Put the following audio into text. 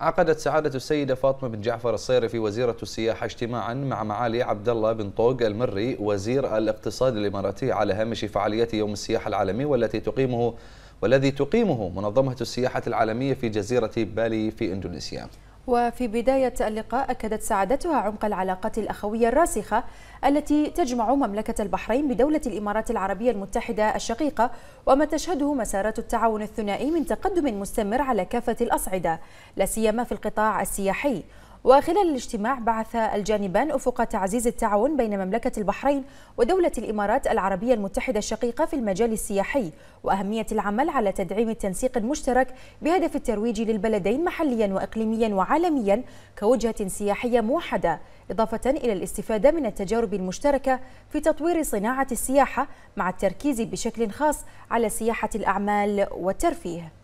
عقدت سعادة السيدة فاطمة بن جعفر الصيرفي وزيرة السياحة اجتماعا مع معالي عبد الله بن طوق المري وزير الاقتصاد الإماراتي على هامش فعالية يوم السياحة العالمي والتي تقيمه والذي تقيمه منظمة السياحة العالمية في جزيرة بالي في إندونيسيا وفي بداية اللقاء أكدت سعادتها عمق العلاقات الأخوية الراسخة التي تجمع مملكة البحرين بدولة الإمارات العربية المتحدة الشقيقة وما تشهده مسارات التعاون الثنائي من تقدم مستمر على كافة الأصعدة لا سيما في القطاع السياحي وخلال الاجتماع بعث الجانبان أفق تعزيز التعاون بين مملكة البحرين ودولة الإمارات العربية المتحدة الشقيقة في المجال السياحي وأهمية العمل على تدعيم التنسيق المشترك بهدف الترويج للبلدين محليا وإقليميا وعالميا كوجهة سياحية موحدة إضافة إلى الاستفادة من التجارب المشتركة في تطوير صناعة السياحة مع التركيز بشكل خاص على سياحة الأعمال والترفيه